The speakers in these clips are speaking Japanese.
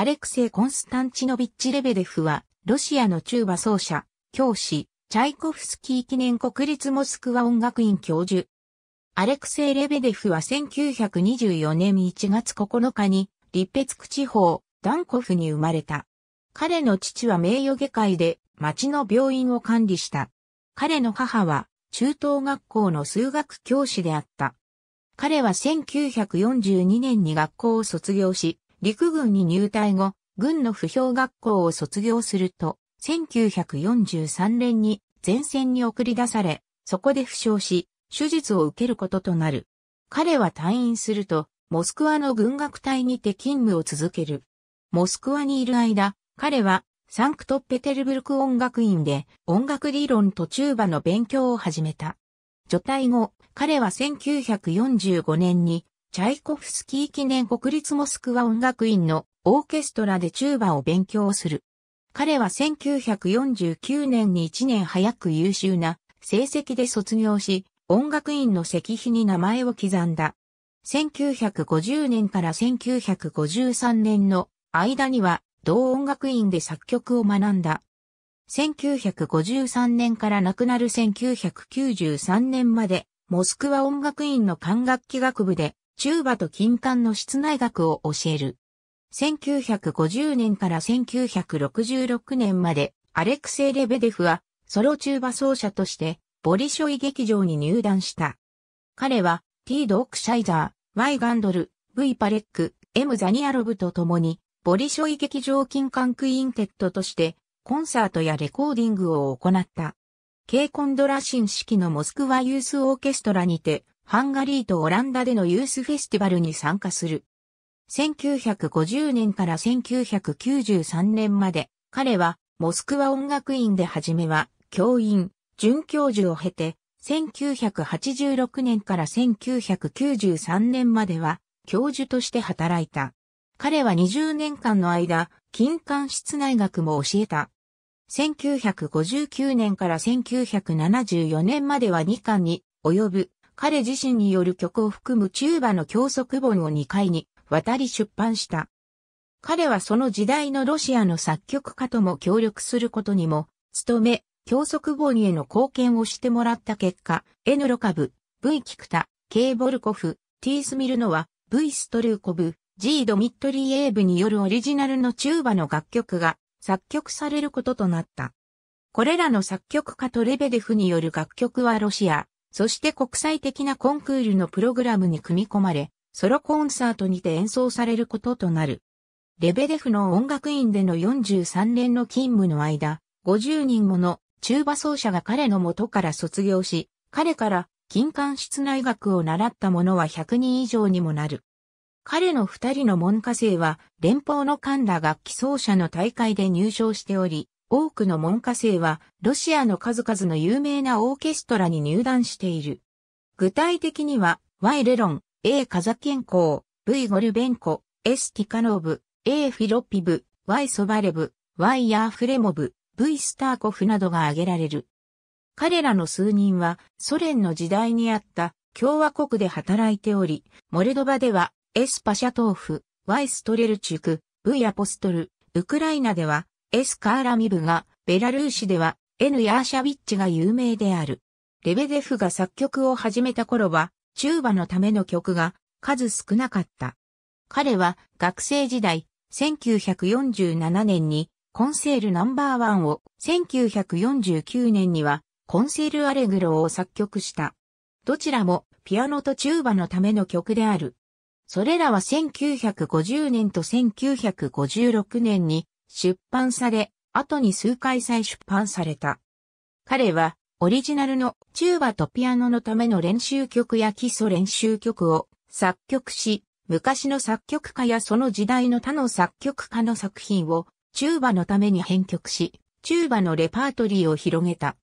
アレクセイ・コンスタンチノビッチ・レベデフは、ロシアの中和奏者、教師、チャイコフスキー記念国立モスクワ音楽院教授。アレクセイ・レベデフは1924年1月9日に、リペツク地方、ダンコフに生まれた。彼の父は名誉外科医で、町の病院を管理した。彼の母は、中等学校の数学教師であった。彼は1942年に学校を卒業し、陸軍に入隊後、軍の不評学校を卒業すると、1943年に前線に送り出され、そこで負傷し、手術を受けることとなる。彼は退院すると、モスクワの軍学隊にて勤務を続ける。モスクワにいる間、彼はサンクトペテルブルク音楽院で音楽理論とチューバの勉強を始めた。除隊後、彼は1945年にチャイコフスキー記念国立モスクワ音楽院のオーケストラでチューバを勉強する。彼は1949年に1年早く優秀な成績で卒業し、音楽院の石碑に名前を刻んだ。1950年から1953年の間には同音楽院で作曲を学んだ。1953年から亡くなる1993年までモスクワ音楽院の管楽器学部で中バと金管の室内学を教える。1950年から1966年まで、アレクセイ・レベデフは、ソロ中バ奏者として、ボリショイ劇場に入団した。彼は、T・ ドークシャイザー、Y・ ガンドル、V・ パレック、M・ ザニアロブと共に、ボリショイ劇場金管クインテットとして、コンサートやレコーディングを行った。ケイコンドラ新式のモスクワユースオーケストラにて、ハンガリーとオランダでのユースフェスティバルに参加する。1950年から1993年まで、彼はモスクワ音楽院で初めは教員、准教授を経て、1986年から1993年までは教授として働いた。彼は20年間の間、金管室内学も教えた。1959年から1974年までは2巻に及ぶ彼自身による曲を含むチューバの教則本を2回に渡り出版した。彼はその時代のロシアの作曲家とも協力することにも、努め、教則本への貢献をしてもらった結果、N ロカブ、V キクタ、K ボルコフ、T スミルノワ、V ストルーコブ、G ドミットリーエーブによるオリジナルのチューバの楽曲が作曲されることとなった。これらの作曲家とレベデフによる楽曲はロシア、そして国際的なコンクールのプログラムに組み込まれ、ソロコンサートにて演奏されることとなる。レベデフの音楽院での43年の勤務の間、50人もの中馬奏者が彼の元から卒業し、彼から金管室内学を習った者は100人以上にもなる。彼の二人の門下生は連邦のン田楽器奏者の大会で入賞しており、多くの門下生はロシアの数々の有名なオーケストラに入団している。具体的には、Y レロン、A カザケンコー、V ゴルベンコ、S ティカノブ、A フィロピブ、Y ソバレブ、Y ヤーフレモブ、V スターコフなどが挙げられる。彼らの数人はソ連の時代にあった共和国で働いており、モルドバでは S パシャトーフ、Y ストレルチュク、V アポストル、ウクライナではエスカーラミブが、ベラルーシでは、N ヤーシャビッチが有名である。レベデフが作曲を始めた頃は、チューバのための曲が数少なかった。彼は学生時代、1947年にコンセールナンバーワンを、1949年にはコンセールアレグロを作曲した。どちらもピアノとチューバのための曲である。それらは1950年と1956年に出版され、後に数回再出版された。彼は、オリジナルのチューバとピアノのための練習曲や基礎練習曲を作曲し、昔の作曲家やその時代の他の作曲家の作品をチューバのために編曲し、チューバのレパートリーを広げた。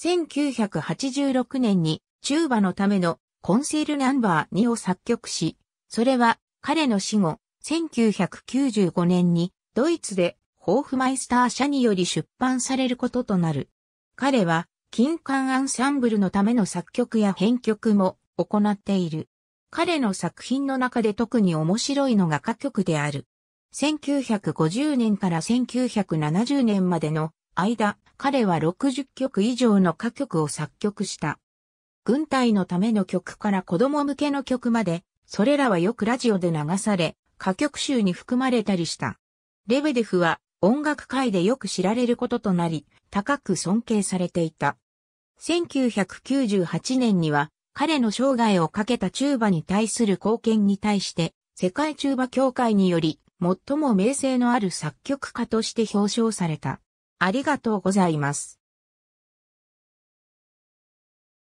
1986年にチューバのためのコンセールナンバー2を作曲し、それは彼の死後、1995年にドイツでホーフマイスター社により出版されることとなる。彼は、金管アンサンブルのための作曲や編曲も行っている。彼の作品の中で特に面白いのが歌曲である。1950年から1970年までの間、彼は60曲以上の歌曲を作曲した。軍隊のための曲から子供向けの曲まで、それらはよくラジオで流され、歌曲集に含まれたりした。レベデフは音楽界でよく知られることとなり、高く尊敬されていた。1998年には彼の生涯をかけたチューバに対する貢献に対して世界チューバ協会により最も名声のある作曲家として表彰された。ありがとうございます。